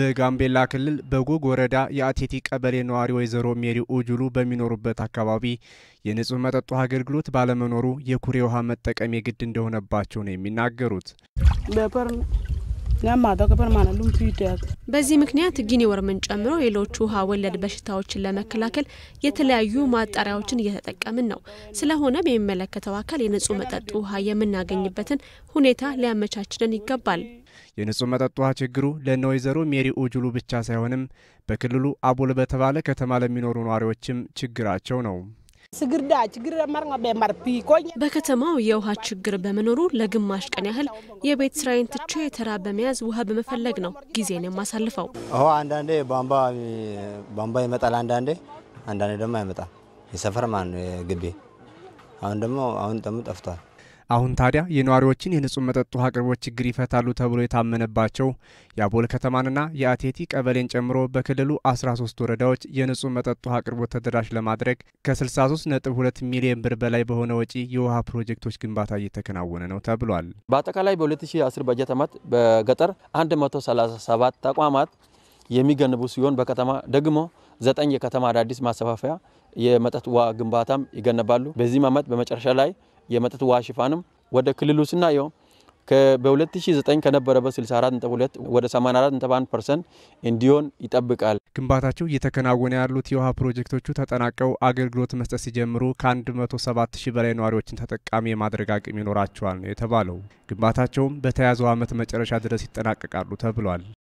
በጋምቤላ ክልል በጎግ ወረዳ የአቴቲ ቀበሌ ነዋሪ ወይዘሮ ሜሪ ኡጁሉ በሚኖሩበት አካባቢ የንጹህ መጠጥ ውሃ አገልግሎት ባለመኖሩ የኩሬ ውሃ መጠቀም የግድ እንደሆነባቸው ነው የሚናገሩት። በዚህ ምክንያት ጊኒወርምን ጨምሮ ሌሎች ውሃ ወለድ በሽታዎችን ለመከላከል የተለያዩ ማጣሪያዎችን እየተጠቀምን ነው። ስለሆነም የሚመለከተው አካል የንጹህ መጠጥ ውሃ የምናገኝበትን ሁኔታ ሊያመቻችልን ይገባል። የንጹህ መጠጥ ውሃ ችግሩ ለእነ ወይዘሮ ሜሪ ኡጁሉ ብቻ ሳይሆንም በክልሉ አቦል በተባለ ከተማ ለሚኖሩ ነዋሪዎችም ችግራቸው ነው። በከተማው የውሃ ችግር በመኖሩ ለግማሽ ቀን ያህል የቤት ስራዬን ትቼ ተራ በመያዝ ውሃ በመፈለግ ነው ጊዜን የማሳልፈው። ውሃ አንዳንዴ ቧንቧ ይመጣል፣ አንዳንዴ አንዳንዴ ደግሞ አይመጣም። የሰፈር ማን ግቢ አሁን ደግሞ አሁን ጠሙ ጠፍቷል። አሁን ታዲያ የነዋሪዎችን የንጹህ መጠጥ ውሃ አቅርቦት ችግር ይፈታሉ ተብሎ የታመነባቸው የአቦል ከተማንና የአቴቲ ቀበሌን ጨምሮ በክልሉ 13 ወረዳዎች የንጹህ መጠጥ ውሃ አቅርቦት ተደራሽ ለማድረግ ከ63.2 ሚሊዮን ብር በላይ በሆነ ወጪ የውሃ ፕሮጀክቶች ግንባታ እየተከናወነ ነው ተብሏል። በአጠቃላይ በ2010 በጀት ዓመት በገጠር 137 ተቋማት የሚገንቡ ሲሆን በከተማ ደግሞ ዘጠኝ የከተማ አዳዲስ ማሰፋፈያ የመጠጥ ውሃ ግንባታም ይገነባሉ። በዚህም ዓመት በመጨረሻ ላይ የመጠጥ ውሃ ሽፋንም ወደ ክልሉ ስናየው በ2009 ከነበረበት 64.2 ወደ 84.1 ፐርሰንት እንዲሆን ይጠብቃል። ግንባታቸው እየተከናወነ ያሉት የውሃ ፕሮጀክቶቹ ተጠናቀው አገልግሎት መስጠት ሲጀምሩ ከ107 ሺህ በላይ ነዋሪዎችን ተጠቃሚ የማድረግ አቅም ይኖራቸዋል ነው የተባለው። ግንባታቸውም በተያዘው ዓመት መጨረሻ ድረስ ይጠናቀቃሉ ተብሏል።